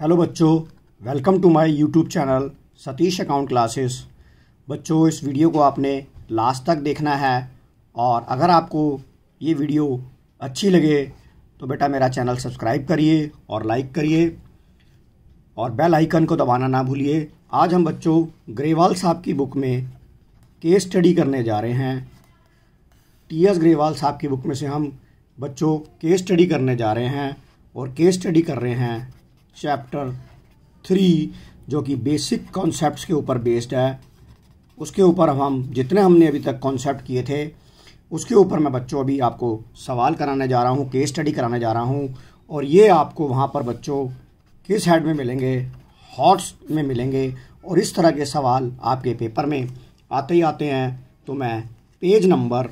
Hello बच्चों welcome to my YouTube channel Satish account classes बच्चों इस वीडियो को आपने लास्ट तक देखना है और अगर आपको ये वीडियो अच्छी लगे तो बेटा मेरा चैनल सब्सक्राइब करिए और लाइक करिए और बेल आइकन को दबाना ना भूलिए आज हम बच्चों ग्रेवाल साहब की बुक में केस स्टडी करने जा रहे हैं टी एस ग्रेवाल साहब की बुक में से हम बच्चों केस स्टडी करने जा रहे हैं और केस स्टडी कर रहे हैं चैप्टर थ्री जो कि बेसिक कॉन्सेप्ट के ऊपर बेस्ड है उसके ऊपर हम जितने हमने अभी तक कॉन्सेप्ट किए थे उसके ऊपर मैं बच्चों अभी आपको सवाल कराने जा रहा हूँ केस स्टडी कराने जा रहा हूँ और ये आपको वहाँ पर बच्चों किस हेड में मिलेंगे हॉट्स में मिलेंगे और इस तरह के सवाल आपके पेपर में आते ही आते हैं तो मैं पेज नंबर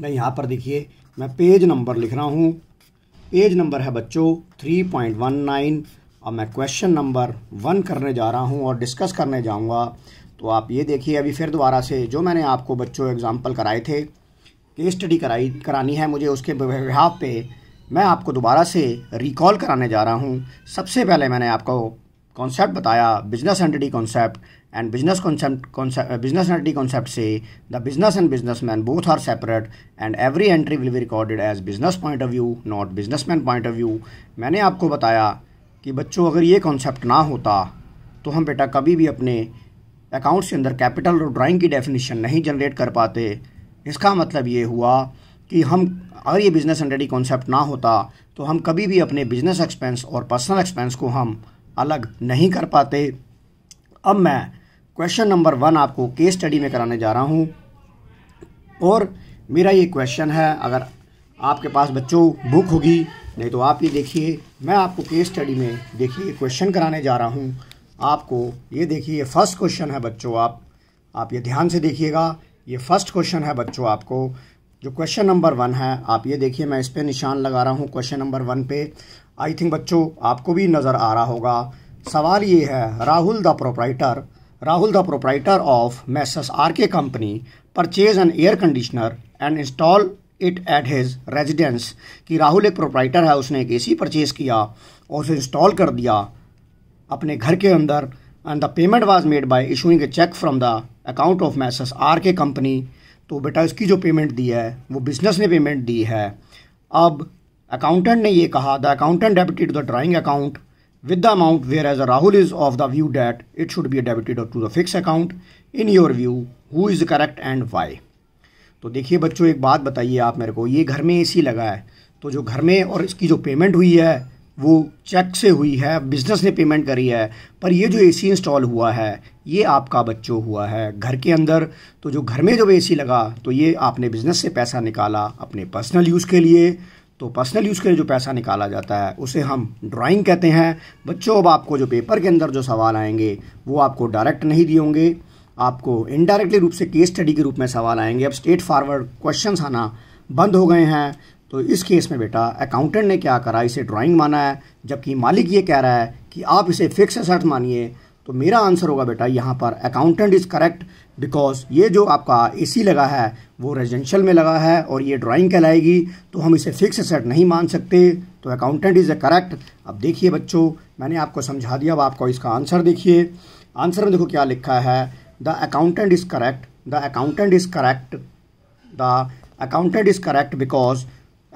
मैं यहाँ पर देखिए मैं पेज नंबर लिख रहा हूँ पेज नंबर है बच्चों 3.19 और मैं क्वेश्चन नंबर वन करने जा रहा हूँ और डिस्कस करने जाऊँगा तो आप ये देखिए अभी फिर दोबारा से जो मैंने आपको बच्चों एग्ज़ाम्पल कराए थे के स्टडी कराई करानी है मुझे उसके बिहाफ पे मैं आपको दोबारा से रिकॉल कराने जा रहा हूँ सबसे पहले मैंने आपको कॉन्सेप्ट बताया business entity concept and business concept, concept business entity concept say the business and businessman both are separate and every entry will be recorded as business point of view not businessman point of view मैंने आपको बताया कि बच्चों अगर ये concept ना होता तो हम बेटा कभी भी अपने अकाउंट्स के अंदर कैपिटल और ड्राइंग की डेफिनेशन नहीं जनरेट कर पाते इसका मतलब ये हुआ कि हम अगर ये बिज़नेस एंटिटी कॉन्सेप्ट ना होता तो हम कभी भी अपने बिज़नेस एक्सपेंस और पर्सनल एक्सपेंस को हम अलग नहीं कर पाते अब मैं क्वेश्चन नंबर वन आपको केस स्टडी में कराने जा रहा हूँ और मेरा ये क्वेश्चन है अगर आपके पास बच्चों बुक होगी नहीं तो आप ये देखिए मैं आपको केस स्टडी में देखिए क्वेश्चन कराने जा रहा हूँ आपको ये देखिए फर्स्ट क्वेश्चन है बच्चों आप आप ये ध्यान से देखिएगा ये फर्स्ट क्वेश्चन है बच्चों आपको जो क्वेश्चन नंबर वन है आप ये देखिए मैं इस पर निशान लगा रहा हूँ क्वेश्चन नंबर वन पे आई थिंक बच्चों आपको भी नज़र आ रहा होगा सवाल ये है Rahul the proprietor Rahul the proprietor of of R K company purchase an air conditioner and install it at his residence कि राहुल एक प्रोप्राइटर है उसने एक ए सी परचेज़ किया और उसे इंस्टॉल कर दिया अपने घर के अंदर and the payment was made by issuing a cheque from the account of messrs R K company तो बेटा इसकी जो पेमेंट दी है वो बिज़नेस ने पेमेंट दी है अब अकाउंटेंट ने ये कहा the accountant debited the drawing account with the amount whereas Rahul is of the view that it should be debited to the fixed account. In your view, who is correct and why? तो देखिए बच्चों एक बात बताइए आप मेरे को ये घर में एसी लगा है तो जो घर में और इसकी जो पेमेंट हुई है वो चेक से हुई है बिज़नेस ने पेमेंट करी है पर ये जो एसी इंस्टॉल हुआ है ये आपका बच्चों हुआ है घर के अंदर तो जो घर में जब एसी लगा तो ये आपने बिज़नेस से पैसा निकाला अपने पर्सनल यूज़ के लिए तो पर्सनल यूज़ के लिए जो पैसा निकाला जाता है उसे हम ड्राइंग कहते हैं बच्चों अब आपको जो पेपर के अंदर जो सवाल आएंगे वो आपको डायरेक्ट नहीं दिए होंगे आपको इनडायरेक्टली रूप से केस स्टडी के रूप में सवाल आएंगे अब स्टेट फारवर्ड क्वेश्चन आना बंद हो गए हैं तो इस केस में बेटा अकाउंटेंट ने क्या करा इसे ड्राइंग माना है जबकि मालिक ये कह रहा है कि आप इसे फिक्स असर्ट मानिए तो मेरा आंसर होगा बेटा यहाँ पर अकाउंटेंट इज़ करेक्ट बिकॉज ये जो आपका एसी लगा है वो रेजिडेंशियल में लगा है और ये ड्राॅइंग कहलाएगी तो हम इसे फिक्स सेट नहीं मान सकते तो अकाउंटेंट इज़ अ करेक्ट अब देखिए बच्चों मैंने आपको समझा दिया अब आपको इसका आंसर देखिए आंसर में देखो क्या लिखा है the accountant is correct the accountant is correct the accountant is correct because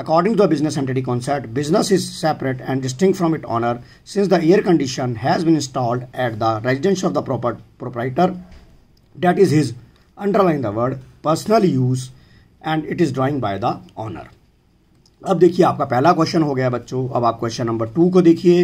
according to the business entity concept business is separate and distinct from it owner since the air condition has been installed at the residence of the proper proprietor that is his underline the word personal use and it is drawing by the owner अब देखिए आपका पहला question हो गया बच्चों अब आप question number two को देखिए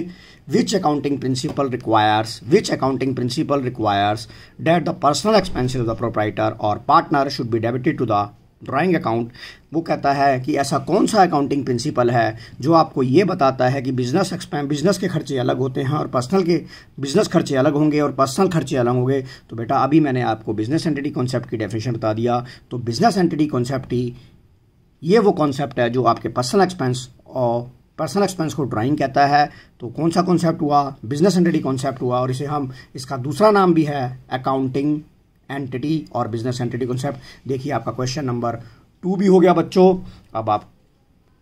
which accounting principle requires which accounting principle requires that the personal expenses of the proprietor और partner should be debited to the drawing account वो कहता है कि ऐसा कौन सा अकाउंटिंग प्रिंसिपल है जो आपको ये बताता है कि बिज़नेस एक्सपें बिज़नेस के खर्चे अलग होते हैं और पर्सनल के बिज़नेस खर्चे अलग होंगे और पर्सनल खर्चे अलग होंगे तो बेटा अभी मैंने आपको बिज़नेस एंटिटी कॉन्सेप्ट की डेफिनेशन बता दिया तो बिज़नेस एंटिटी कॉन्सेप्ट ही ये वो कॉन्सेप्ट है जो आपके पर्सनल एक्सपेंस और पर्सनल एक्सपेंस को ड्राइंग कहता है तो कौन सा कॉन्सेप्ट हुआ बिजनेस एंटिटी कॉन्सेप्ट हुआ और इसे हम इसका दूसरा नाम भी है अकाउंटिंग एंटिटी और बिजनेस एंटिटी कॉन्सेप्ट देखिए आपका क्वेश्चन नंबर टू भी हो गया बच्चों अब आप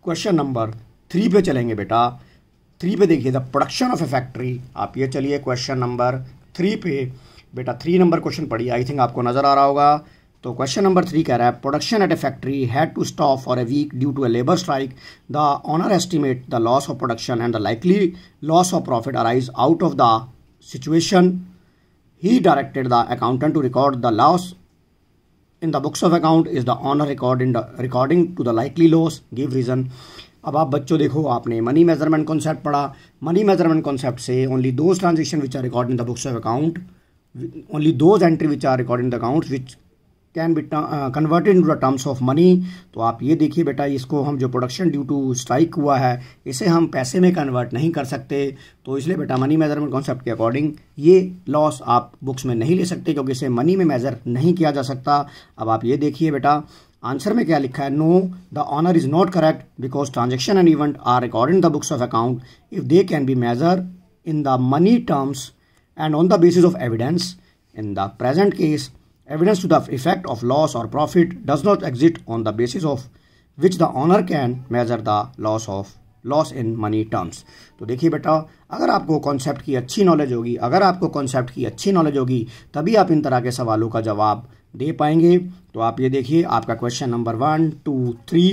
क्वेश्चन नंबर थ्री पे चलेंगे बेटा थ्री पे देखिए the production of a factory आप ये चलिए क्वेश्चन नंबर थ्री पे बेटा थ्री नंबर क्वेश्चन पढ़िए आई थिंक आपको नज़र आ रहा होगा तो क्वेश्चन नंबर थ्री कह रहा है production at a factory had to stop for a week due to a labour strike the owner estimate the loss of production and the likely loss of profit arise out of the situation He directed the accountant to record the loss in the books of account is the honor record in the recording to the likely loss give reason अब आप बच्चों देखो आपने money measurement concept पढ़ा money measurement concept से only those transaction which are record in the books of account only those entry which are recorded in the accounts which can be converted in the terms of money तो आप ये देखिए बेटा इसको हम जो production due to strike हुआ है इसे हम पैसे में कन्वर्ट नहीं कर सकते तो इसलिए बेटा मनी मेजरमेंट कॉन्सेप्ट के अकॉर्डिंग ये लॉस आप बुक्स में नहीं ले सकते क्योंकि इसे मनी में मेज़र नहीं किया जा सकता अब आप ये देखिए बेटा आंसर में क्या लिखा है no the owner is not correct because transaction and event are according the books of account if they can be measure in the money terms and on the basis of evidence in the present case evidence to the effect of loss or profit does not exist on the basis of which the owner can measure the loss of loss in money terms तो देखिए बेटा अगर आपको concept की अच्छी knowledge होगी अगर आपको कॉन्सेप्ट की अच्छी नॉलेज होगी तभी आप इन तरह के सवालों का जवाब दे पाएंगे तो आप ये देखिए आपका question number one two three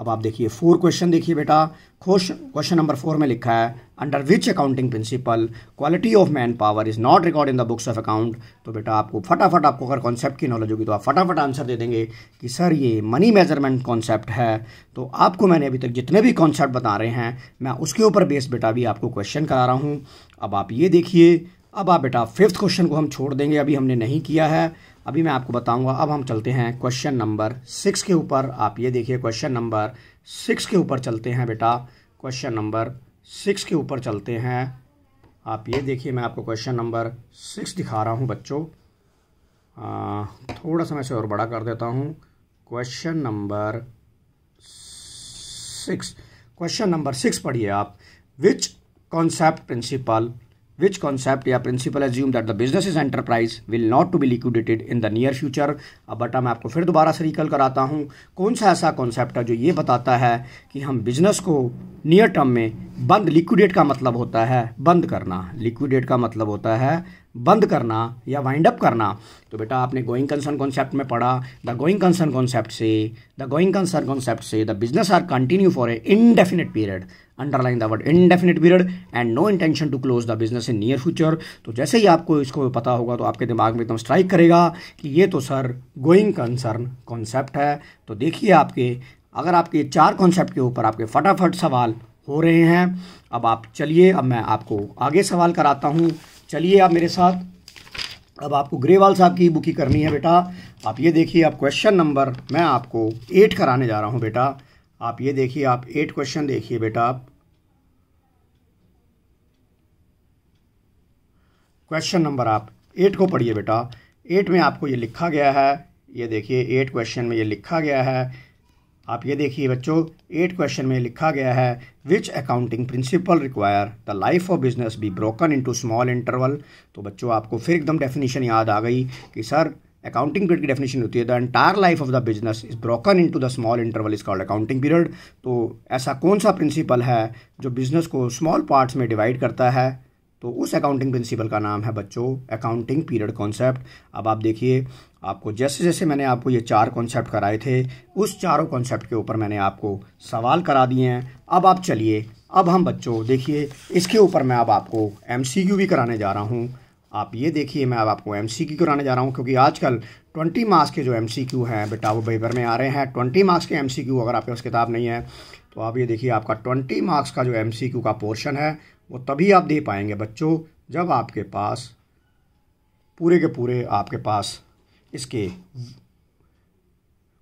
अब आप देखिए फोर क्वेश्चन देखिए बेटा क्वेश्चन नंबर फोर में लिखा है under which accounting principle quality of man power is not record in the books of account तो बेटा आपको फटाफट आपको अगर कॉन्सेप्ट की नॉलेज होगी तो आप फटाफट आंसर दे देंगे कि सर ये मनी मेजरमेंट कॉन्सेप्ट है तो आपको मैंने अभी तक जितने भी कॉन्सेप्ट बता रहे हैं मैं उसके ऊपर बेस्ड बेटा भी आपको क्वेश्चन करा रहा हूँ अब आप ये देखिए अब आप बेटा फिफ्थ क्वेश्चन को हम छोड़ देंगे अभी हमने नहीं किया है अभी मैं आपको बताऊंगा अब हम चलते हैं क्वेश्चन नंबर सिक्स के ऊपर आप ये देखिए क्वेश्चन नंबर सिक्स के ऊपर चलते हैं बेटा क्वेश्चन नंबर सिक्स के ऊपर चलते हैं आप ये देखिए मैं आपको क्वेश्चन नंबर सिक्स दिखा रहा हूँ बच्चों थोड़ा सा मैं इसे और बड़ा कर देता हूँ question number six question number six पढ़िए आप which concept principle which concept या principle assume that the business is enterprise will not to be liquidated in the near future अब बटा मैं आपको फिर दोबारा से रिकल कराता हूँ कौन सा ऐसा कॉन्सेप्ट है जो ये बताता है कि हम बिजनेस को नियर टर्म में बंद लिक्विडेट का मतलब होता है बंद करना लिक्विडेट का मतलब होता है बंद करना या वाइंड अप करना तो बेटा आपने गोइंग कंसर्न कॉन्सेप्ट में पढ़ा द गोइंग कंसर्न कॉन्सेप्ट से द गोइंग कंसर्न कॉन्सेप्ट से the business are continue for a indefinite period underline the word indefinite period and no intention to close the business in near future तो जैसे ही आपको इसको पता होगा तो आपके दिमाग में एकदम स्ट्राइक करेगा कि ये तो सर गोइंग कंसर्न कॉन्सेप्ट है तो देखिए आपके अगर आपके चार कॉन्सेप्ट के ऊपर आपके फटाफट सवाल हो रहे हैं अब आप चलिए अब मैं आपको आगे सवाल कराता हूँ चलिए आप मेरे साथ अब आपको ग्रेवाल साहब की बुकिंग करनी है बेटा आप ये देखिए आप क्वेश्चन नंबर मैं आपको एट कराने जा रहा हूँ बेटा आप ये देखिए आप एट क्वेश्चन देखिए बेटा आप क्वेश्चन नंबर आप एट को पढ़िए बेटा एट में आपको ये लिखा गया है ये देखिए एट क्वेश्चन में ये लिखा गया है आप ये देखिए बच्चों एट क्वेश्चन में लिखा गया है which accounting principle require the life of business be broken into small interval तो बच्चों आपको फिर एकदम डेफिनेशन याद आ गई कि सर अकाउंटिंग पीरियड की डेफिनेशन होती है the entire life of the business is broken into the small interval is called accounting period तो ऐसा कौन सा प्रिंसिपल है जो बिजनेस को स्मॉल पार्ट्स में डिवाइड करता है तो उस अकाउंटिंग प्रिंसिपल का नाम है बच्चों अकाउंटिंग पीरियड कॉन्सेप्ट अब आप देखिए आपको जैसे जैसे मैंने आपको ये चार कॉन्सेप्ट कराए थे उस चारों कॉन्सेप्ट के ऊपर मैंने आपको सवाल करा दिए हैं अब आप चलिए अब हम बच्चों देखिए इसके ऊपर मैं अब आपको एम भी कराने जा रहा हूँ आप ये देखिए मैं अब आपको एम सी कराने जा रहा हूँ क्योंकि आजकल 20 मार्क्स के जो एम सी क्यू हैं बेटा वो पेपर में आ रहे हैं 20 मार्क्स के एम सी क्यू अगर आपके पास किताब नहीं है तो आप ये देखिए आपका 20 मार्क्स का जो एम सी क्यू का पोर्शन है वो तभी आप दे पाएंगे बच्चों जब आपके पास पूरे के पूरे आपके पास इसके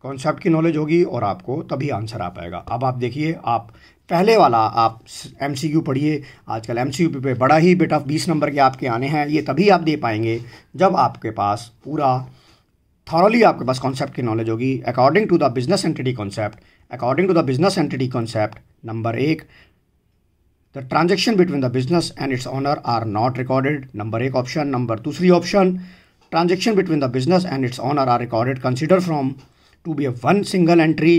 कॉन्सेप्ट की नॉलेज होगी और आपको तभी आंसर आ पाएगा अब आप देखिए आप पहले वाला आप एम सी क्यू पढ़िए आजकल एम सी यू पे बड़ा ही बेटा बीस नंबर के आपके आने हैं ये तभी आप दे पाएंगे जब आपके पास पूरा थॉरली आपके पास कॉन्सेप्ट की नॉलेज होगी according to the business entity concept according to the business entity concept number एक the transaction between the business and its owner are not recorded number एक ऑप्शन नंबर दूसरी option transaction between the business and its owner are recorded consider from to be a one single entry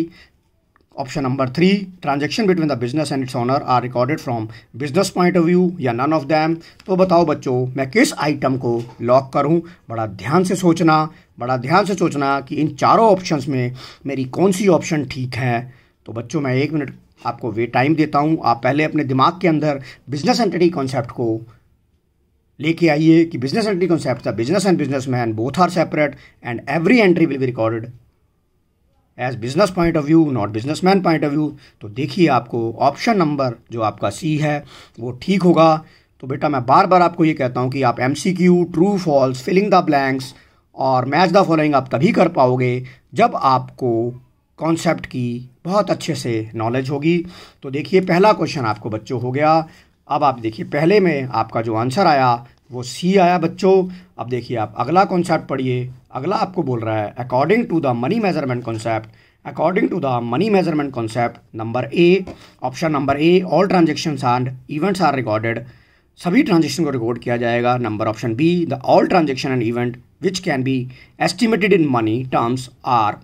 option number three transaction between the business and its owner are recorded from business point of view या none of them तो बताओ बच्चों मैं किस item को lock करूँ बड़ा ध्यान से सोचना बड़ा ध्यान से सोचना कि इन चारों ऑप्शन में मेरी कौन सी ऑप्शन ठीक है तो बच्चों मैं एक मिनट आपको वे टाइम देता हूँ आप पहले अपने दिमाग के अंदर बिजनेस एंटिटी कॉन्सेप्ट को लेके आइए कि बिजनेस एंटिटी कॉन्सेप्ट था business and business man both are separate and every entry will be recorded as business point of view not business man point of view तो देखिए आपको ऑप्शन नंबर जो आपका सी है वो ठीक होगा तो बेटा मैं बार बार आपको ये कहता हूँ कि आप M C Q true false filling the blanks और मैच द फॉलोइंग आप तभी कर पाओगे जब आपको कॉन्सेप्ट की बहुत अच्छे से नॉलेज होगी तो देखिए पहला क्वेश्चन आपको बच्चों हो गया अब आप देखिए पहले में आपका जो आंसर आया वो सी आया बच्चों अब देखिए आप अगला कॉन्सेप्ट पढ़िए अगला आपको बोल रहा है according to the money measurement concept according to the money measurement concept number A option number A all transaction and events are recorded सभी ट्रांजेक्शन को रिकॉर्ड किया जाएगा number option B the all transaction and event which can be estimated in money terms are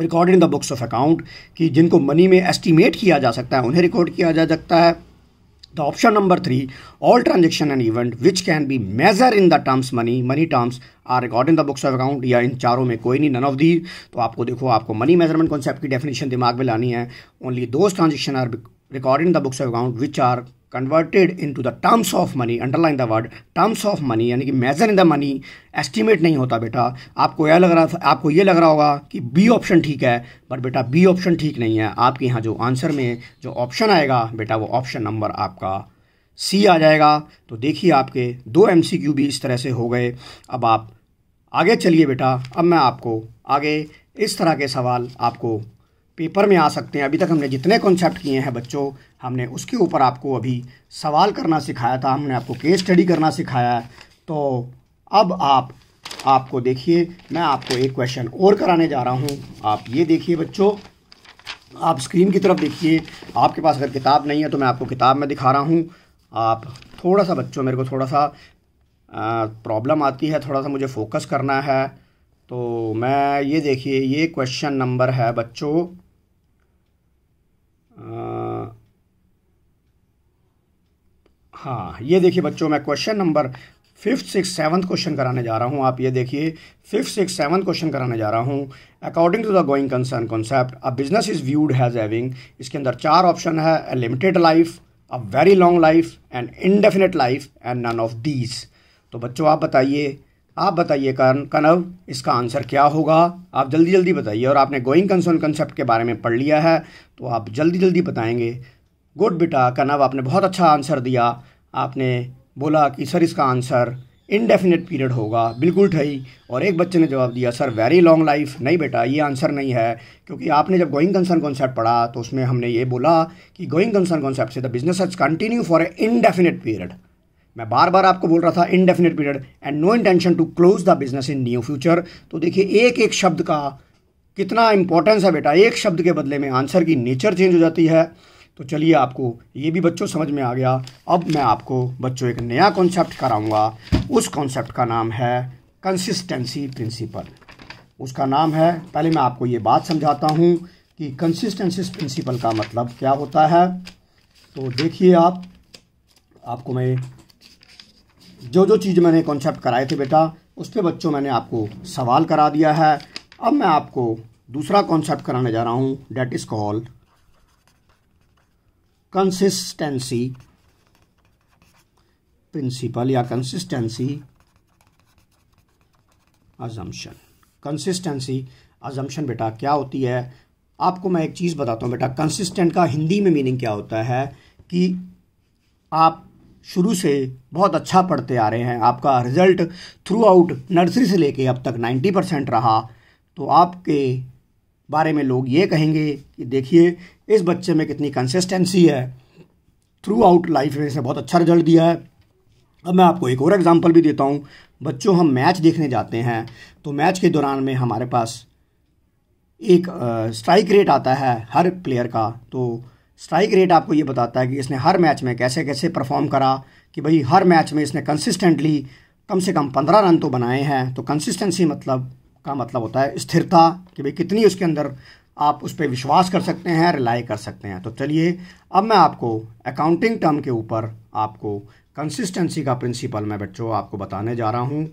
record in the books of account कि जिनको money में estimate किया जा सकता है उन्हें रिकॉर्ड किया जा सकता है the option number three all transaction and event which can be measure in the terms money money terms are record in the books of account या इन चारों में कोई नहीं नन ऑफ दी तो आपको देखो आपको मनी मेजरमेंट कॉन्सेप्ट की डेफिनेशन दिमाग में लानी है only those transaction are record in the books of account which are converted in to the terms of money underline the word terms of money यानी कि measure in the money estimate नहीं होता बेटा आपको यह लग रहा था आपको ये लग रहा होगा कि बी ऑप्शन ठीक है पर बेटा बी ऑप्शन ठीक नहीं है आपके यहाँ जो आंसर में जो ऑप्शन आएगा बेटा वो ऑप्शन नंबर आपका सी आ जाएगा तो देखिए आपके दो एम भी इस तरह से हो गए अब आप आगे चलिए बेटा अब मैं आपको आगे इस तरह के सवाल आपको पेपर में आ सकते हैं अभी तक हमने जितने कॉन्सेप्ट किए हैं बच्चों हमने उसके ऊपर आपको अभी सवाल करना सिखाया था हमने आपको केस स्टडी करना सिखाया है तो अब आप आपको देखिए मैं आपको एक क्वेश्चन और कराने जा रहा हूँ आप ये देखिए बच्चों आप स्क्रीन की तरफ देखिए आपके पास अगर किताब नहीं है तो मैं आपको किताब में दिखा रहा हूँ आप थोड़ा सा बच्चों मेरे को थोड़ा सा प्रॉब्लम आती है थोड़ा सा मुझे फोकस करना है तो मैं ये देखिए ये क्वेश्चन नंबर है बच्चों हाँ ये देखिए बच्चों मैं question number fifth six seventh question कराने जा रहा हूँ आप ये देखिए फिफ्थ सिक्स सेवन्थ क्वेश्चन कराने जा रहा हूँ according to the going concern concept a business is viewed has having इसके अंदर चार ऑप्शन है a limited life a very long life and indefinite life and none of these तो बच्चों आप बताइए आप बताइए कर्न कनव इसका आंसर क्या होगा आप जल्दी जल्दी बताइए और आपने गोइंग कंसर्न कंसेप्ट के बारे में पढ़ लिया है तो आप जल्दी जल्दी बताएंगे गुड बेटा कनव आपने बहुत अच्छा आंसर दिया आपने बोला कि सर इसका आंसर इनडेफिनेट पीरियड होगा बिल्कुल ठही और एक बच्चे ने जवाब दिया सर वेरी लॉन्ग लाइफ नहीं बेटा ये आंसर नहीं है क्योंकि आपने जब गोइंग कंसर्न कॉन्सेप्ट पढ़ा तो उसमें हमने ये बोला कि गोइंग कंसर्न कॉन्सेप्ट से the business as continue for a indefinite period मैं बार बार आपको बोल रहा था indefinite period and no intention to close the business in new future तो देखिए एक एक शब्द का कितना इंपॉर्टेंस है बेटा एक शब्द के बदले में आंसर की नेचर चेंज हो जाती है तो चलिए आपको ये भी बच्चों समझ में आ गया अब मैं आपको बच्चों एक नया कॉन्सेप्ट कराऊंगा उस कॉन्सेप्ट का नाम है कंसिस्टेंसी प्रिंसिपल उसका नाम है पहले मैं आपको ये बात समझाता हूँ कि कंसिस्टेंसी प्रिंसिपल का मतलब क्या होता है तो देखिए आप आपको मैं जो जो चीज़ मैंने कॉन्सेप्ट कराए थे बेटा उस पर बच्चों मैंने आपको सवाल करा दिया है अब मैं आपको दूसरा कॉन्सेप्ट कराने जा रहा हूँ that is called consistency principle या कंसिस्टेंसी अजम्पशन कंसिस्टेंसी अजम्पशन बेटा क्या होती है आपको मैं एक चीज़ बताता हूँ बेटा कंसिस्टेंट का हिंदी में मीनिंग क्या होता है कि आप शुरू से बहुत अच्छा पढ़ते आ रहे हैं आपका रिजल्ट थ्रू आउट नर्सरी से लेके अब तक 90 परसेंट रहा तो आपके बारे में लोग ये कहेंगे कि देखिए इस बच्चे में कितनी कंसिस्टेंसी है थ्रू आउट लाइफ में इसने बहुत अच्छा रिजल्ट दिया है अब मैं आपको एक और एग्जांपल भी देता हूँ बच्चों हम मैच देखने जाते हैं तो मैच के दौरान में हमारे पास एक स्ट्राइक रेट आता है हर प्लेयर का तो स्ट्राइक रेट आपको ये बताता है कि इसने हर मैच में कैसे कैसे परफॉर्म करा कि भाई हर मैच में इसने कंसिस्टेंटली कम से कम पंद्रह रन तो बनाए हैं तो कंसिस्टेंसी मतलब का मतलब होता है स्थिरता कि भाई कितनी उसके अंदर आप उस पर विश्वास कर सकते हैं रिलाई कर सकते हैं तो चलिए अब मैं आपको अकाउंटिंग टर्म के ऊपर आपको कंसिस्टेंसी का प्रिंसिपल मैं बच्चों आपको बताने जा रहा हूँ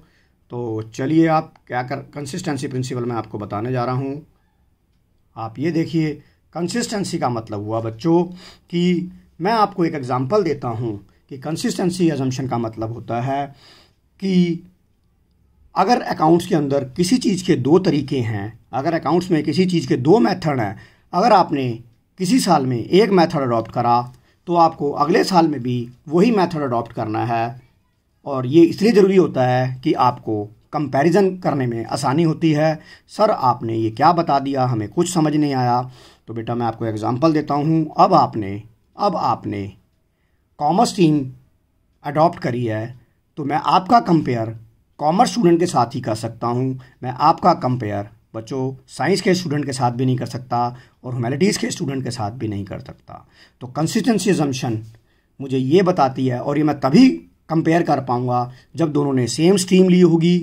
तो चलिए आप क्या कर कंसिस्टेंसी प्रिंसिपल मैं आपको बताने जा रहा हूँ आप ये देखिए कंसिस्टेंसी का मतलब हुआ बच्चों कि मैं आपको एक एग्ज़ाम्पल देता हूँ कि कंसिस्टेंसी एजम्पन का मतलब होता है कि अगर अकाउंट्स के अंदर किसी चीज़ के दो तरीके हैं अगर अकाउंट्स में किसी चीज़ के दो मेथड हैं अगर आपने किसी साल में एक मेथड अडॉप्ट करा तो आपको अगले साल में भी वही मेथड अडॉप्ट करना है और ये इसलिए ज़रूरी होता है कि आपको कंपैरिजन करने में आसानी होती है सर आपने ये क्या बता दिया हमें कुछ समझ नहीं आया तो बेटा मैं आपको एग्ज़ाम्पल देता हूँ अब आपने अब आपने कॉमर्स टीम अडॉप्ट करी है तो मैं आपका कंपेयर कॉमर्स स्टूडेंट के साथ ही कर सकता हूँ मैं आपका कंपेयर बच्चों साइंस के स्टूडेंट के साथ भी नहीं कर सकता और ह्यूमैनिटीज़ के स्टूडेंट के साथ भी नहीं कर सकता तो कंसिस्टेंसी एजम्पन मुझे ये बताती है और ये मैं तभी कंपेयर कर पाऊँगा जब दोनों ने सेम स्ट्रीम ली होगी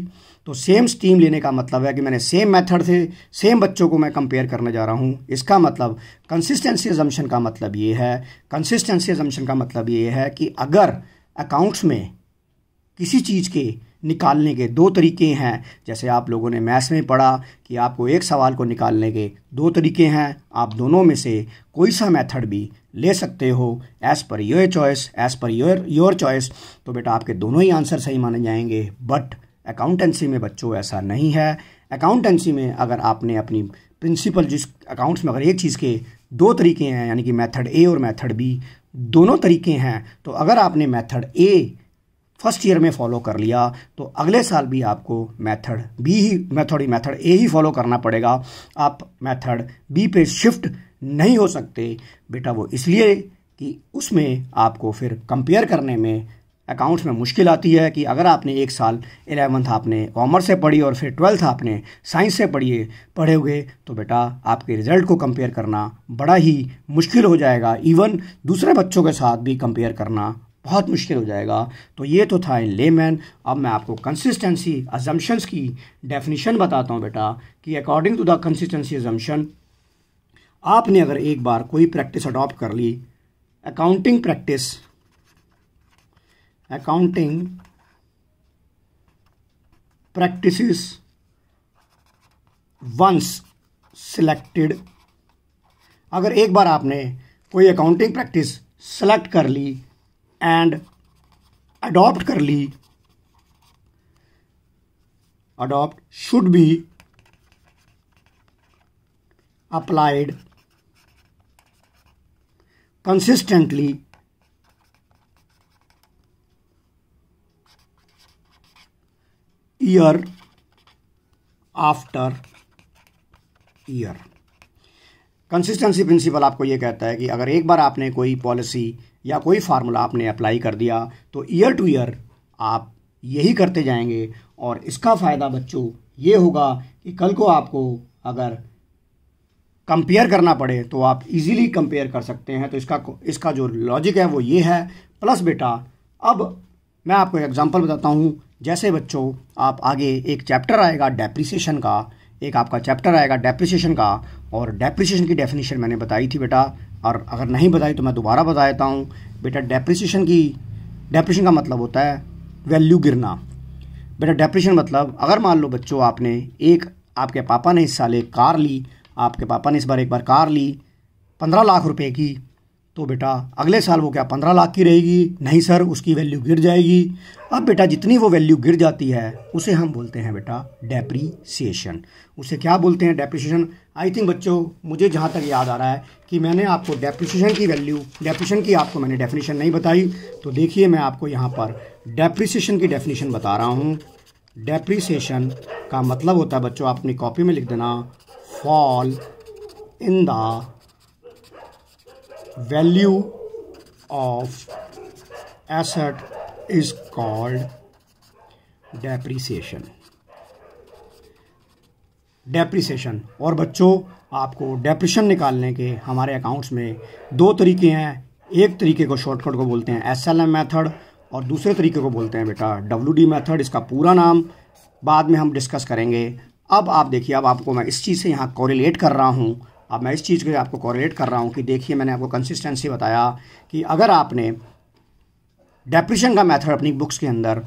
तो सेम स्ट्रीम लेने का मतलब है कि मैंने सेम मेथड से सेम बच्चों को मैं कंपेयर करने जा रहा हूँ इसका मतलब कंसिस्टेंसी एजम्पन का मतलब ये है कंसिस्टेंसी एजम्पन का मतलब ये है कि अगर अकाउंट्स में किसी चीज़ के निकालने के दो तरीके हैं जैसे आप लोगों ने मैथ्स में पढ़ा कि आपको एक सवाल को निकालने के दो तरीके हैं आप दोनों में से कोई सा मेथड भी ले सकते हो as per your choice as per your your choice तो बेटा आपके दोनों ही आंसर सही माने जाएंगे बट अकाउंटेंसी में बच्चों ऐसा नहीं है अकाउंटेंसी में अगर आपने अपनी प्रिंसिपल जिस अकाउंट्स में अगर एक चीज़ के दो तरीके हैं यानी कि मेथड ए और मेथड बी दोनों तरीके हैं तो अगर आपने मेथड ए फर्स्ट ईयर में फॉलो कर लिया तो अगले साल भी आपको मेथड बी ही मेथड ही मेथड ए ही फॉलो करना पड़ेगा आप मेथड बी पे शिफ्ट नहीं हो सकते बेटा वो इसलिए कि उसमें आपको फिर कंपेयर करने में अकाउंट्स में मुश्किल आती है कि अगर आपने एक साल एलेवंथ आपने कॉमर्स से पढ़ी और फिर ट्वेल्थ आपने साइंस से पढ़िए पढ़े हुए तो बेटा आपके रिजल्ट को कंपेयर करना बड़ा ही मुश्किल हो जाएगा इवन दूसरे बच्चों के साथ भी कंपेयर करना बहुत मुश्किल हो जाएगा तो ये तो था इन लेमैन अब मैं आपको कंसिस्टेंसी अजम्पन्स की डेफिनेशन बताता हूँ बेटा कि according to the consistency assumption आपने अगर एक बार कोई प्रैक्टिस अडॉप्ट कर ली accounting practice accounting practices once selected अगर एक बार आपने कोई अकाउंटिंग प्रैक्टिस सेलेक्ट कर ली एंड अडॉप्ट कर ली adopt should be applied consistently year after year consistency principle आपको यह कहता है कि अगर एक बार आपने कोई पॉलिसी या कोई फार्मूला आपने अप्लाई कर दिया तो ईयर टू ईयर आप यही करते जाएंगे और इसका फ़ायदा बच्चों ये होगा कि कल को आपको अगर कंपेयर करना पड़े तो आप इजीली कंपेयर कर सकते हैं तो इसका इसका जो लॉजिक है वो ये है प्लस बेटा अब मैं आपको एग्जांपल बताता हूँ जैसे बच्चों आप आगे एक चैप्टर आएगा डेप्रिसिएशन का एक आपका चैप्टर आएगा डेप्रिसिएशन का और डेप्रिसिएशन की डेफिनेशन मैंने बताई थी बेटा और अगर नहीं बताई तो मैं दोबारा बता देता हूँ बेटा डेप्रिसिएशन की डेप्रिशन का मतलब होता है वैल्यू गिरना बेटा डेप्रिशन मतलब अगर मान लो बच्चों आपने एक आपके पापा ने इस साल एक कार ली आपके पापा ने इस बार एक बार कार ली पंद्रह लाख रुपए की तो बेटा अगले साल वो क्या पंद्रह लाख की रहेगी नहीं सर उसकी वैल्यू गिर जाएगी अब बेटा जितनी वो वैल्यू गिर जाती है उसे हम बोलते हैं बेटा डेप्रीसिएशन उसे क्या बोलते हैं डेप्रीसिएशन आई थिंक बच्चों मुझे जहाँ तक याद आ रहा है कि मैंने आपको डेप्रिसिएशन की वैल्यू डेप्रीशन की आपको मैंने डेफिनेशन नहीं बताई तो देखिए मैं आपको यहाँ पर डेप्रिसिएशन की डेफिनेशन बता रहा हूँ डेप्रिसिएशन का मतलब होता है बच्चों आप अपनी कॉपी में लिख देना fall in the value of asset is called depreciation depreciation और बच्चों आपको डेप्रिशन निकालने के हमारे accounts में दो तरीके हैं एक तरीके को शॉर्टकट को बोलते हैं एस एल एम मैथड और दूसरे तरीके को बोलते हैं बेटा डब्ल्यू डी मैथड इसका पूरा नाम बाद में हम डिस्कस करेंगे अब आप देखिए अब आपको मैं इस चीज़ से यहाँ कोरिलेट कर रहा हूँ अब मैं इस चीज़ को आपको कोरिलेट कर रहा हूँ कि देखिए मैंने आपको कंसिस्टेंसी बताया कि अगर आपने डेप्रेशन का मेथड अपनी बुक्स के अंदर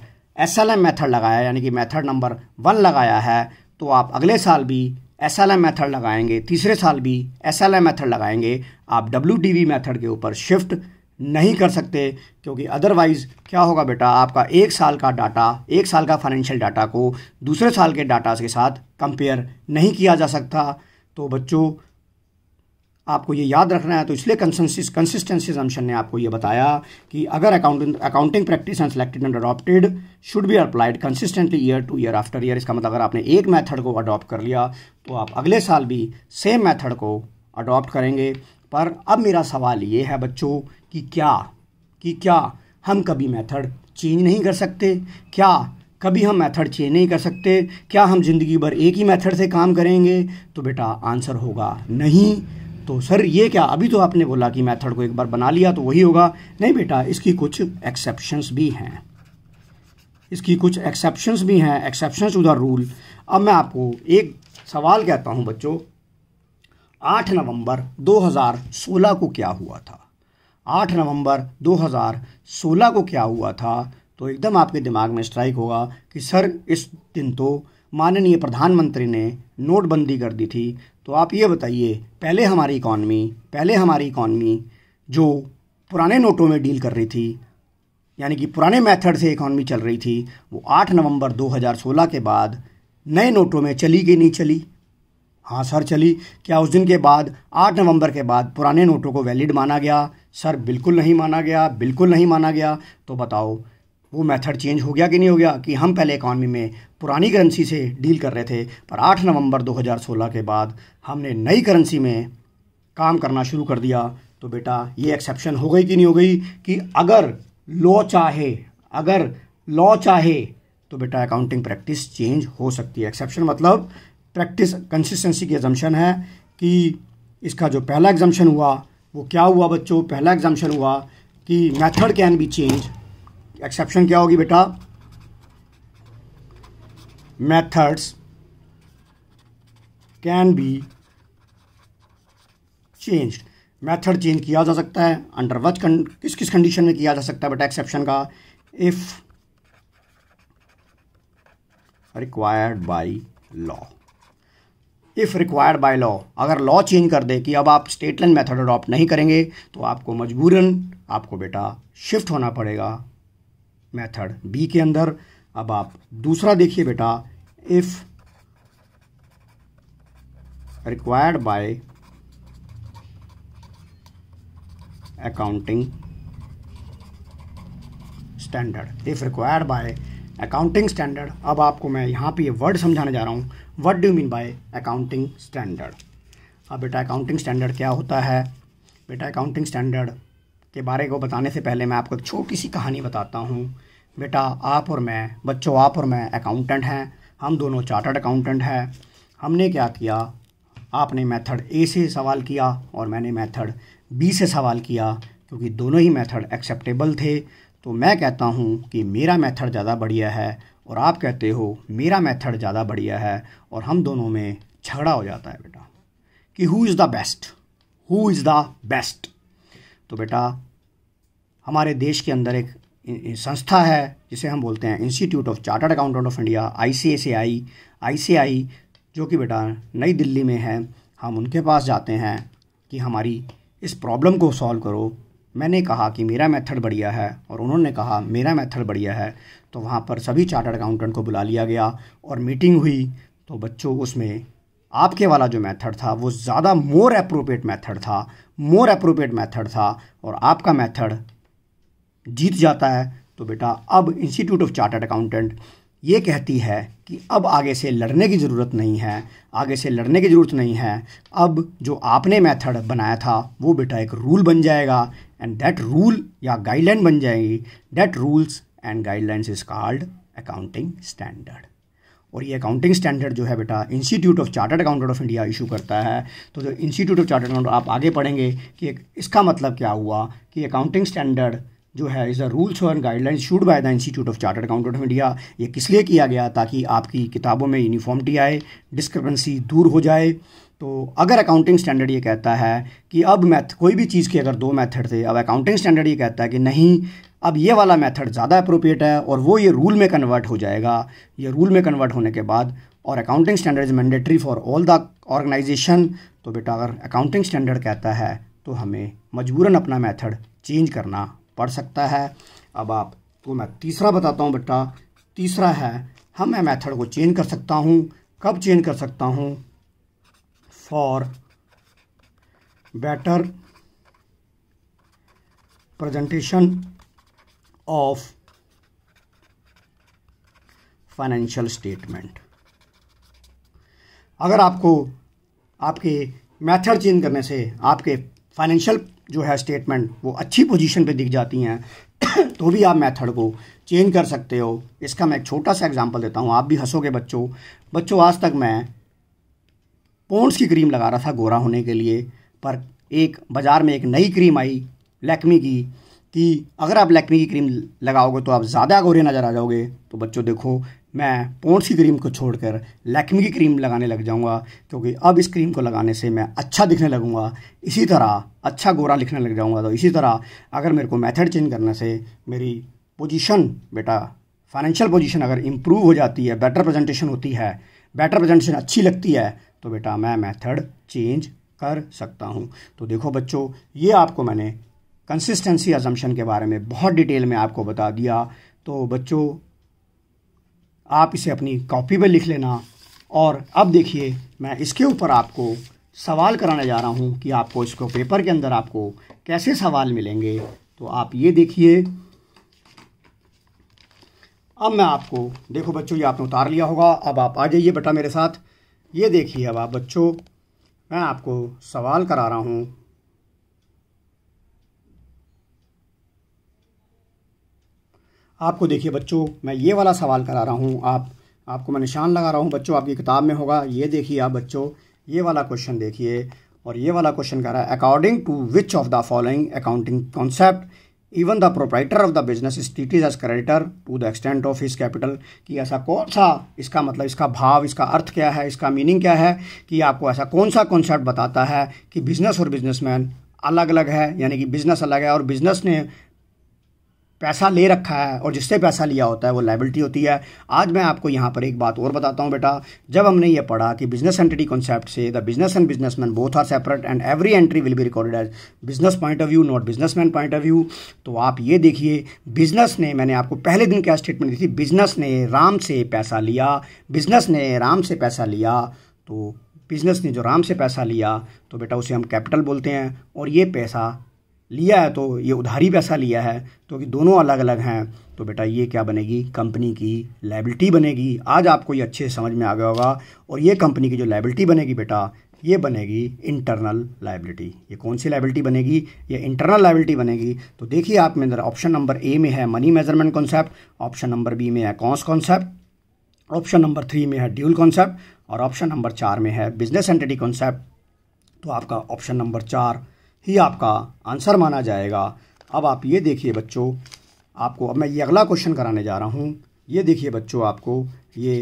एस एल एम मैथड लगाया यानी कि मेथड नंबर वन लगाया है तो आप अगले साल भी एस एल एम मैथड लगाएंगे तीसरे साल भी एस एल एम मैथड लगाएंगे आप डब्ल्यू डी वी मैथड के ऊपर शिफ्ट नहीं कर सकते क्योंकि अदरवाइज़ क्या होगा बेटा आपका एक साल का डाटा एक साल का फाइनेंशियल डाटा को दूसरे साल के डाटा के साथ कंपेयर नहीं किया जा सकता तो बच्चों आपको ये याद रखना है तो इसलिए कंसिस्टेंसी जम्शन ने आपको ये बताया कि अगर accounting accounting practice and selected and adopted should be applied consistently year to year after year इसका मतलब अगर आपने एक मेथड को अडॉप्ट कर लिया तो आप अगले साल भी सेम मेथड को अडॉप्ट करेंगे पर अब मेरा सवाल ये है बच्चों कि क्या कि क्या हम कभी मेथड चेंज नहीं कर सकते क्या कभी हम मेथड चेंज नहीं कर सकते क्या हम ज़िंदगी भर एक ही मेथड से काम करेंगे तो बेटा आंसर होगा नहीं तो सर ये क्या अभी तो आपने बोला कि मेथड को एक बार बना लिया तो वही होगा नहीं बेटा इसकी कुछ एक्सेप्शंस भी हैं इसकी कुछ एक्सेप्शंस भी हैं एक्सेप्शन टू द रूल अब मैं आपको एक सवाल कहता हूं बच्चों आठ नवंबर 2016 को क्या हुआ था आठ नवंबर 2016 को क्या हुआ था तो एकदम आपके दिमाग में स्ट्राइक होगा कि सर इस दिन तो माननीय प्रधानमंत्री ने नोटबंदी कर दी थी तो आप ये बताइए पहले हमारी इकॉनमी पहले हमारी इकॉनमी जो पुराने नोटों में डील कर रही थी यानी कि पुराने मेथड से इकॉनमी चल रही थी वो 8 नवंबर 2016 के बाद नए नोटों में चली कि नहीं चली हाँ सर चली क्या उस दिन के बाद 8 नवंबर के बाद पुराने नोटों को वैलिड माना गया सर बिल्कुल नहीं माना गया बिल्कुल नहीं माना गया तो बताओ वो मेथड चेंज हो गया कि नहीं हो गया कि हम पहले इकॉनमी में पुरानी करेंसी से डील कर रहे थे पर 8 नवंबर 2016 के बाद हमने नई करेंसी में काम करना शुरू कर दिया तो बेटा ये एक्सेप्शन हो गई कि नहीं हो गई कि अगर लॉ चाहे अगर लॉ चाहे तो बेटा अकाउंटिंग प्रैक्टिस चेंज हो सकती है एक्सेप्शन मतलब प्रैक्टिस कंसिस्टेंसी की एग्जम्पन है कि इसका जो पहला एग्जाम्शन हुआ वो क्या हुआ बच्चों पहला एग्जाम्शन हुआ कि method can be change exception क्या होगी बेटा methods can be change method change किया जा सकता है अंडर वच किस किस कंडीशन में किया जा सकता है बेटा एक्सेप्शन का if required by law if required by law अगर लॉ चेंज कर दे कि अब आप स्टेटलैंड मैथड मेथड अडॉप्ट नहीं करेंगे तो आपको मजबूरन आपको बेटा शिफ्ट होना पड़ेगा मेथड बी के अंदर अब आप दूसरा देखिए बेटा if required by accounting standard if required by accounting standard अब आपको मैं यहां पे ये वर्ड समझाने जा रहा हूं what do mean by accounting standard अब बेटा अकाउंटिंग स्टैंडर्ड क्या होता है बेटा अकाउंटिंग स्टैंडर्ड के बारे को बताने से पहले मैं आपको एक छोटी सी कहानी बताता हूँ बेटा आप और मैं बच्चों आप और मैं अकाउंटेंट हैं हम दोनों चार्टर्ड अकाउंटेंट हैं हमने क्या किया आपने मेथड ए से सवाल किया और मैंने मेथड बी से सवाल किया क्योंकि दोनों ही मेथड एक्सेप्टेबल थे तो मैं कहता हूँ कि मेरा मेथड ज़्यादा बढ़िया है और आप कहते हो मेरा मेथड ज़्यादा बढ़िया है और हम दोनों में झगड़ा हो जाता है बेटा कि who is the best who is the best तो बेटा हमारे देश के अंदर एक संस्था है जिसे हम बोलते हैं institute of chartered accountant of India I C I I C I जो कि बेटा नई दिल्ली में है हम उनके पास जाते हैं कि हमारी इस प्रॉब्लम को सॉल्व करो मैंने कहा कि मेरा मेथड बढ़िया है और उन्होंने कहा मेरा मेथड बढ़िया है तो वहाँ पर सभी चार्टर्ड अकाउंटेंट को बुला लिया गया और मीटिंग हुई तो बच्चों उसमें आपके वाला जो मेथड था वो ज़्यादा मोर अप्रोप्रिएट मेथड था मोर अप्रोप्रिएट मेथड था और आपका मेथड जीत जाता है तो बेटा अब इंस्टीट्यूट ऑफ चार्टर्ड अकाउंटेंट ये कहती है कि अब आगे से लड़ने की ज़रूरत नहीं है आगे से लड़ने की ज़रूरत नहीं है अब जो आपने मेथड बनाया था वो बेटा एक रूल बन जाएगा एंड दैट रूल या गाइडलाइन बन जाएगी that rules and guidelines is called accounting standard और ये अकाउंटिंग स्टैंडर्ड जो है बेटा institute of chartered accountant of India issue करता है तो जो इंस्टीट्यूट ऑफ चार्टर्ड अकाउंट आप आगे पढ़ेंगे कि इसका मतलब क्या हुआ कि अकाउंटिंग स्टैंडर्ड जो है इज़ द रूल्स और guideline should by the institute of chartered accountant of India ये किस लिए किया गया ताकि आपकी किताबों में यूनिफॉर्मिटी आए डिस्क्रपेंसी दूर हो जाए तो अगर अकाउंटिंग स्टैंडर्ड ये कहता है कि अब मैथ कोई भी चीज़ के अगर दो मैथड थे अब अकाउंटिंग स्टैंडर्ड ये कहता है कि नहीं अब ये वाला मेथड ज़्यादा अप्रोप्रिएट है और वो ये रूल में कन्वर्ट हो जाएगा ये रूल में कन्वर्ट होने के बाद और accounting standard is mandatory for all the organisation तो बेटा अगर अकाउंटिंग स्टैंडर्ड कहता है तो हमें मजबूरन अपना मेथड चेंज करना पड़ सकता है अब आपको तो मैं तीसरा बताता हूँ बेटा तीसरा है हम मैं मैथड को चेंज कर सकता हूँ कब चेंज कर सकता हूँ for better presentation of financial statement अगर आपको आपके मेथड चेंज करने से आपके फाइनेंशियल जो है स्टेटमेंट वो अच्छी पोजीशन पे दिख जाती हैं तो भी आप मेथड को चेंज कर सकते हो इसका मैं एक छोटा सा एग्जांपल देता हूँ आप भी हंसोगे बच्चों बच्चों आज तक मैं पोन्स की क्रीम लगा रहा था गोरा होने के लिए पर एक बाज़ार में एक नई क्रीम आई लैक्मी की कि अगर आप लैक्मी की क्रीम लगाओगे तो आप ज़्यादा गोरे नज़र आ जाओगे तो बच्चों देखो मैं पोन्स की क्रीम को छोड़कर लैक्मी की क्रीम लगाने लग जाऊंगा क्योंकि अब इस क्रीम को लगाने से मैं अच्छा दिखने लगूंगा इसी तरह अच्छा गोरा लिखने लग जाऊंगा तो इसी तरह अगर मेरे को मेथड चेंज करने से मेरी पोजीशन बेटा फाइनेंशियल पोजीशन अगर इम्प्रूव हो जाती है बेटर प्रेजेंटेशन होती है बेटर प्रजेंटेशन अच्छी लगती है तो बेटा मैं मैथड चेंज कर सकता हूँ तो देखो बच्चों ये आपको मैंने कंसिस्टेंसी एजम्पन के बारे में बहुत डिटेल में आपको बता दिया तो बच्चों आप इसे अपनी कॉपी पर लिख लेना और अब देखिए मैं इसके ऊपर आपको सवाल कराने जा रहा हूँ कि आपको इसको पेपर के अंदर आपको कैसे सवाल मिलेंगे तो आप ये देखिए अब मैं आपको देखो बच्चों ये आपने उतार लिया होगा अब आप आ जाइए बेटा मेरे साथ ये देखिए अब आप बच्चों मैं आपको सवाल करा रहा हूँ आपको देखिए बच्चों मैं ये वाला सवाल करा रहा हूँ आप आपको मैं निशान लगा रहा हूँ बच्चों आपकी किताब में होगा ये देखिए आप बच्चों ये वाला क्वेश्चन देखिए और ये वाला क्वेश्चन कह रहा है according to which of the following accounting concept even the proprietor of the business is टीटीज as creditor to the extent of his capital कि ऐसा कौन सा इसका मतलब इसका भाव इसका अर्थ क्या है इसका मीनिंग क्या है कि आपको ऐसा कौन सा कॉन्सेप्ट बताता है कि बिजनेस और बिजनेसमैन अलग अलग है यानी कि बिजनेस अलग है और बिजनेस ने पैसा ले रखा है और जिससे पैसा लिया होता है वो लाइबिलिटी होती है आज मैं आपको यहाँ पर एक बात और बताता हूँ बेटा जब हमने ये पढ़ा कि बिजनेस एंटिटी कॉन्सेप्ट से the business and business man both are separate and every entry will be recorded as business point of view not business point of view तो आप ये देखिए बिजनेस ने मैंने आपको पहले दिन क्या स्टेटमेंट दी थी बिजनेस ने राम से पैसा लिया बिजनेस ने राम से पैसा लिया तो बिजनेस ने जो राम से पैसा लिया तो बेटा उसे हम कैपिटल बोलते हैं और ये पैसा लिया है तो ये उधारी पैसा लिया है तो कि दोनों अलग अलग हैं तो बेटा ये क्या बनेगी कंपनी की लाइबिलिटी बनेगी आज आपको ये अच्छे समझ में आ गया होगा और ये कंपनी की जो लाइबिलिटी बनेगी बेटा ये बनेगी इंटरनल लाइबिलिटी ये कौन सी लाइबिलिटी बनेगी ये इंटरनल लाइबिलिटी बनेगी तो देखिए आप में अंदर ऑप्शन नंबर ए में है money measurement concept option number B में है cons concept option number three में है ड्यूल कॉन्सेप्ट और ऑप्शन नंबर चार में है बिजनेस एंटिटी कॉन्सेप्ट तो आपका ऑप्शन नंबर चार ही आपका आंसर माना जाएगा अब आप ये देखिए बच्चों आपको अब मैं ये अगला क्वेश्चन कराने जा रहा हूँ ये देखिए बच्चों आपको ये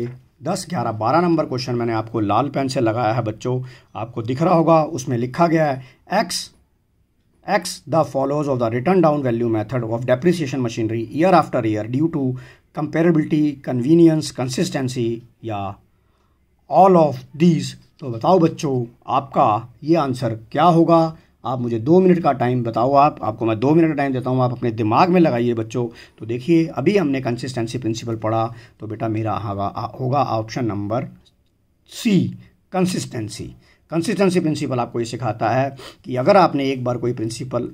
दस ग्यारह बारह नंबर क्वेश्चन मैंने आपको लाल पेन से लगाया है बच्चों आपको दिख रहा होगा उसमें लिखा गया है X X the follows of the written down value method of depreciation machinery year after year due to comparability convenience consistency या ऑल ऑफ दीज तो बताओ बच्चों आपका ये आंसर क्या होगा आप मुझे दो मिनट का टाइम बताओ आप आपको मैं दो मिनट का टाइम देता हूँ आप अपने दिमाग में लगाइए बच्चों तो देखिए अभी हमने कंसिस्टेंसी प्रिंसिपल पढ़ा तो बेटा मेरा होगा option number C consistency consistency principle आपको ये सिखाता है कि अगर आपने एक बार कोई प्रिंसिपल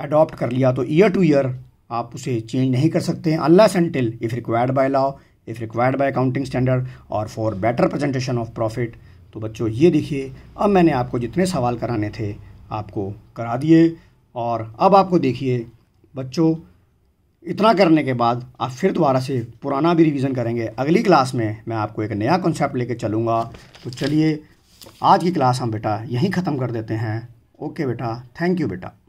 अडॉप्ट कर लिया तो ईयर टू ईयर आप उसे चेंज नहीं कर सकते हैं unless until if required by law if required by accounting standard और for better presentation of profit तो बच्चों ये देखिए अब मैंने आपको जितने सवाल कराने थे आपको करा दिए और अब आपको देखिए बच्चों इतना करने के बाद आप फिर दोबारा से पुराना भी रिवीजन करेंगे अगली क्लास में मैं आपको एक नया कॉन्सेप्ट लेके चलूँगा तो चलिए आज की क्लास हम बेटा यहीं ख़त्म कर देते हैं ओके बेटा थैंक यू बेटा